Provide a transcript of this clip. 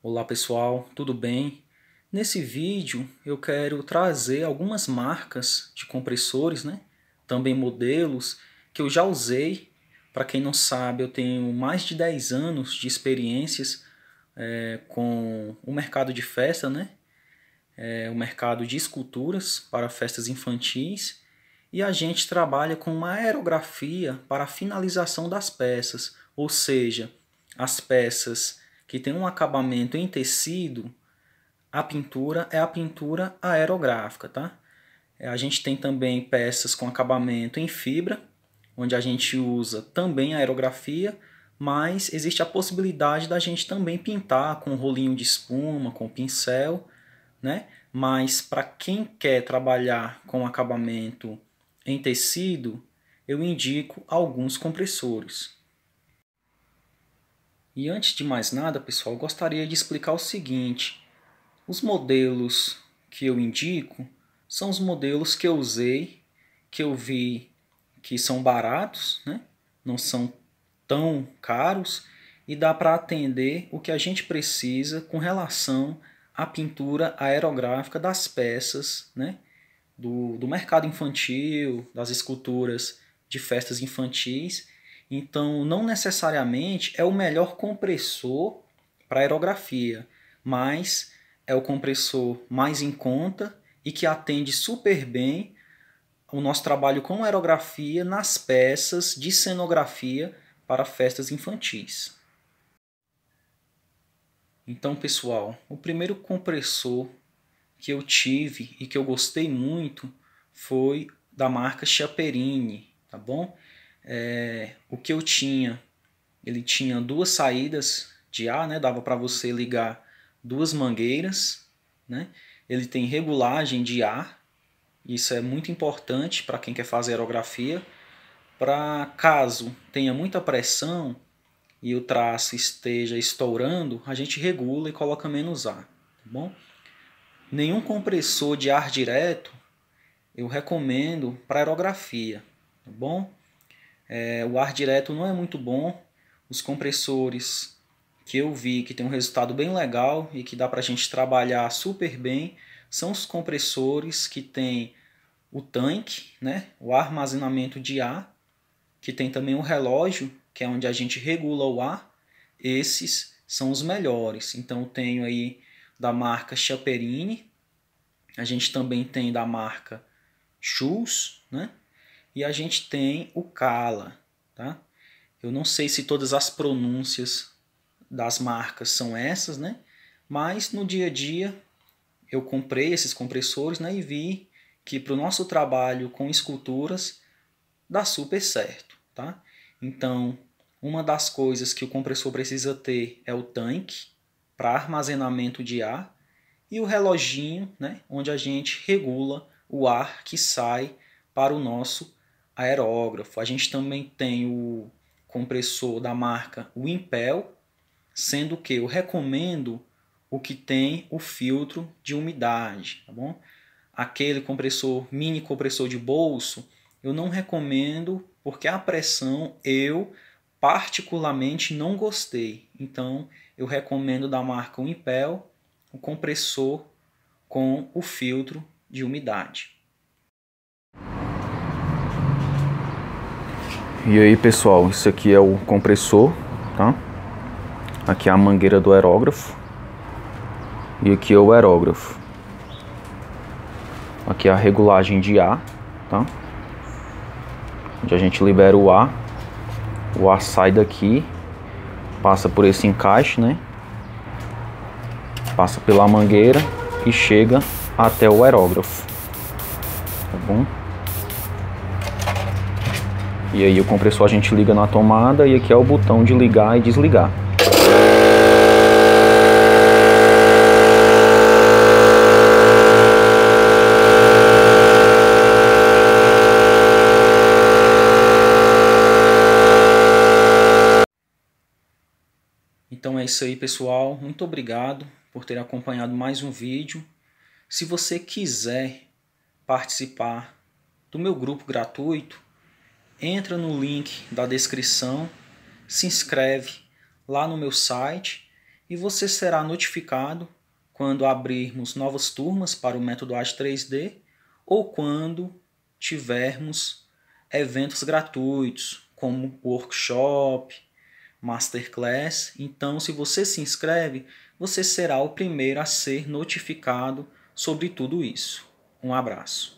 Olá pessoal, tudo bem? Nesse vídeo eu quero trazer algumas marcas de compressores, né? também modelos que eu já usei. Para quem não sabe, eu tenho mais de 10 anos de experiências é, com o mercado de festa, né? É, o mercado de esculturas para festas infantis e a gente trabalha com uma aerografia para a finalização das peças, ou seja, as peças que tem um acabamento em tecido, a pintura é a pintura aerográfica, tá? É, a gente tem também peças com acabamento em fibra, onde a gente usa também aerografia, mas existe a possibilidade da gente também pintar com rolinho de espuma, com pincel, né? Mas para quem quer trabalhar com acabamento em tecido, eu indico alguns compressores. E antes de mais nada, pessoal, gostaria de explicar o seguinte: os modelos que eu indico são os modelos que eu usei, que eu vi que são baratos, né? não são tão caros e dá para atender o que a gente precisa com relação à pintura aerográfica das peças né? do, do mercado infantil, das esculturas de festas infantis então, não necessariamente é o melhor compressor para aerografia, mas é o compressor mais em conta e que atende super bem o nosso trabalho com aerografia nas peças de cenografia para festas infantis. Então, pessoal, o primeiro compressor que eu tive e que eu gostei muito foi da marca Chaperini, tá bom? é, o que eu tinha, ele tinha duas saídas de ar, né? Dava para você ligar duas mangueiras, né? Ele tem regulagem de ar, isso é muito importante para quem quer fazer aerografia, para caso tenha muita pressão e o traço esteja estourando, a gente regula e coloca menos ar, tá bom? Nenhum compressor de ar direto eu recomendo para aerografia, tá bom? É, o ar direto não é muito bom. Os compressores que eu vi que tem um resultado bem legal e que dá para a gente trabalhar super bem são os compressores que tem o tanque, né? o armazenamento de ar, que tem também o relógio, que é onde a gente regula o ar. Esses são os melhores. Então eu tenho aí da marca Chaperini, a gente também tem da marca Schultz, né? E a gente tem o Kala, tá? Eu não sei se todas as pronúncias das marcas são essas, né? Mas no dia a dia eu comprei esses compressores né, e vi que para o nosso trabalho com esculturas dá super certo. Tá? Então, uma das coisas que o compressor precisa ter é o tanque para armazenamento de ar e o reloginho, né, onde a gente regula o ar que sai para o nosso aerógrafo. A gente também tem o compressor da marca Wimpel, sendo que eu recomendo o que tem o filtro de umidade, tá bom? Aquele compressor, mini compressor de bolso, eu não recomendo porque a pressão eu particularmente não gostei. Então eu recomendo da marca Wimpel o compressor com o filtro de umidade. E aí pessoal, isso aqui é o compressor, tá? Aqui é a mangueira do aerógrafo. E aqui é o aerógrafo. Aqui é a regulagem de ar, tá? Onde a gente libera o ar. O ar sai daqui, passa por esse encaixe, né? Passa pela mangueira e chega até o aerógrafo. Tá bom? E aí o compressor a gente liga na tomada e aqui é o botão de ligar e desligar. Então é isso aí pessoal, muito obrigado por ter acompanhado mais um vídeo. Se você quiser participar do meu grupo gratuito, entra no link da descrição, se inscreve lá no meu site e você será notificado quando abrirmos novas turmas para o método Arte 3D ou quando tivermos eventos gratuitos, como workshop, masterclass. Então, se você se inscreve, você será o primeiro a ser notificado sobre tudo isso. Um abraço.